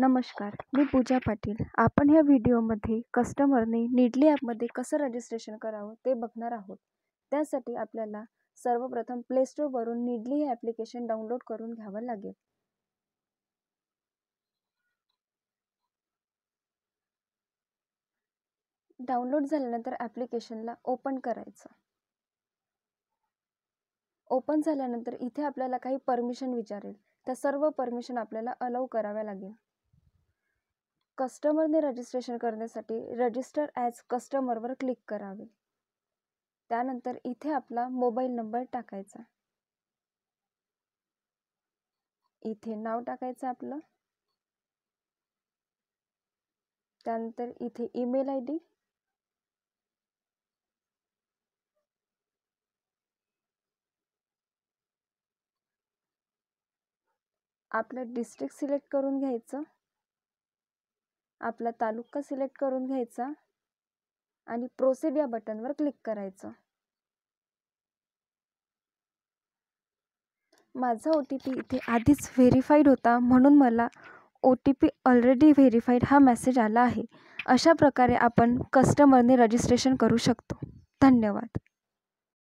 नमस्कार मी पूजा पाटील आपण ह्या व्हिडिओमध्ये कस्टमरने निडली ॲपमध्ये कसं रजिस्ट्रेशन करावं ते बघणार आहोत त्यासाठी आपल्याला सर्वप्रथम प्लेस्टोरवरून निडली हे ॲप्लिकेशन डाउनलोड करून घ्यावं लागेल डाउनलोड झाल्यानंतर ॲप्लिकेशनला ओपन करायचं ओपन झाल्यानंतर इथे आपल्याला काही परमिशन विचारेल त्या सर्व परमिशन आपल्याला अलाव कराव्या लागेल कस्टमरने रजिस्ट्रेशन करण्यासाठी रजिस्टर ॲज कस्टमरवर क्लिक करावे त्यानंतर इथे आपला मोबाईल नंबर टाकायचा इथे नाव टाकायचं आपलं त्यानंतर इथे ईमेल आय डी आपलं डिस्ट्रिक्ट सिलेक्ट करून घ्यायचं आपला तालुका सिलेक्ट करून घ्यायचा आणि प्रोसेड या बटनवर क्लिक करायचं माझा ओ टी पी इथे आधीच व्हेरीफाईड होता म्हणून मला O T P already verified हा मेसेज आला आहे अशा प्रकारे आपण कस्टमरने रजिस्ट्रेशन करू शकतो धन्यवाद